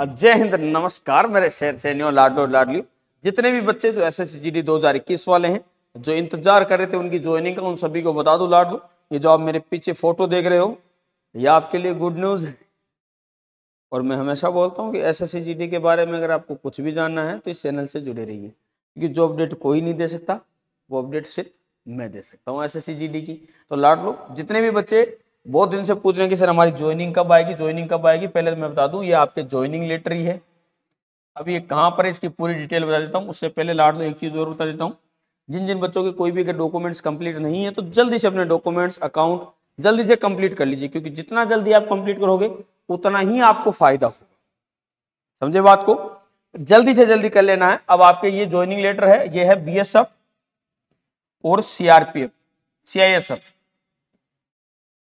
अब जय हिंद नमस्कार मेरे शहर सैनियों लाडो लाडली जितने भी बच्चे जो तो एस एस जी डी दो हजार इक्कीस वाले हैं जो इंतजार कर रहे थे उनकी ज्वाइनिंग का उन सभी को बता दो लाडो ये जो आप मेरे पीछे फोटो देख रहे हो ये आपके लिए गुड न्यूज़ है और मैं हमेशा बोलता हूँ कि एस एस के बारे में अगर आपको कुछ भी जानना है तो इस चैनल से जुड़े रहिए क्योंकि जो अपडेट कोई नहीं दे सकता वो अपडेट सिर्फ मैं दे सकता हूँ एस एस की तो लाडलो जितने भी बच्चे बहुत दिन से पूछ रहे हैं कि सर हमारी ज्वाइनिंग कब आएगी ज्वाइनिंग कब आएगी पहले तो मैं बता दूं ये आपके ज्वाइनिंग लेटर ही है अब ये कहाँ पर है इसकी पूरी डिटेल बता देता हूँ उससे पहले लाड एक चीज़ और बता देता हूँ जिन जिन बच्चों के कोई भी डॉक्यूमेंट्स कंप्लीट नहीं है तो जल्दी से अपने डॉक्यूमेंट्स अकाउंट जल्दी से कंप्लीट कर लीजिए क्योंकि जितना जल्दी आप कंप्लीट करोगे उतना ही आपको फायदा होगा समझे बात को जल्दी से जल्दी कर लेना है अब आपके ये ज्वाइनिंग लेटर है ये है बी और सीआरपीएफ सीआईएसएफ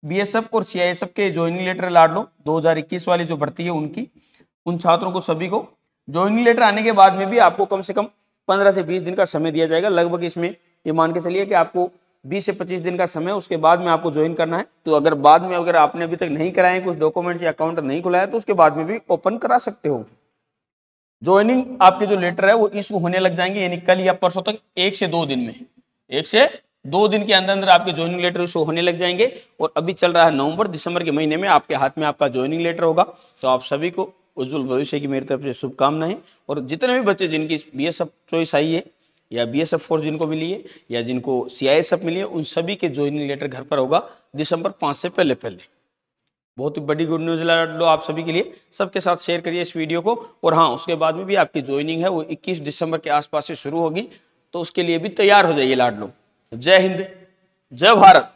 बीएसएफ और सीआईएसएफ के ज्वाइनिंग लेटर लाड लो 2021 वाली जो भर्ती है उनकी उन छात्रों को सभी को ज्वाइनिंग लेटर आने के बाद में भी आपको कम से कम 15 से 20 दिन का समय दिया जाएगा लगभग इसमें ये मान के चलिए कि आपको 20 से 25 दिन का समय उसके बाद में आपको ज्वाइन करना है तो अगर बाद में अगर आपने अभी तक नहीं कराए कुछ डॉक्यूमेंट्स या अकाउंट नहीं खुलाया तो उसके बाद में भी ओपन करा सकते हो ज्वाइनिंग आपके जो लेटर है वो इशू होने लग जाएंगे यानी कल या परसों तक एक से दो दिन में एक से दो दिन के अंदर अंदर आपके ज्वाइनिंग लेटर शो होने लग जाएंगे और अभी चल रहा है नवंबर दिसंबर के महीने में आपके हाथ में आपका ज्वाइनिंग लेटर होगा तो आप सभी को उज्जवल भविष्य की मेरी तरफ से शुभकामनाएं और जितने भी बच्चे जिनकी बी एस एफ चॉइस आई है या बी एस एफ फोर्स जिनको मिली है या जिनको सी आई एस एफ मिली है उन सभी के ज्वाइनिंग लेटर घर पर होगा दिसंबर पाँच से पहले पहले बहुत ही बड़ी गुड न्यूज ला लो आप सभी के लिए सबके साथ शेयर करिए इस वीडियो को और हाँ उसके बाद में भी आपकी ज्वाइनिंग है वो 21 दिसंबर के आसपास से शुरू होगी तो उसके लिए भी तैयार हो जाइए लाड लो जय हिंद जय भारत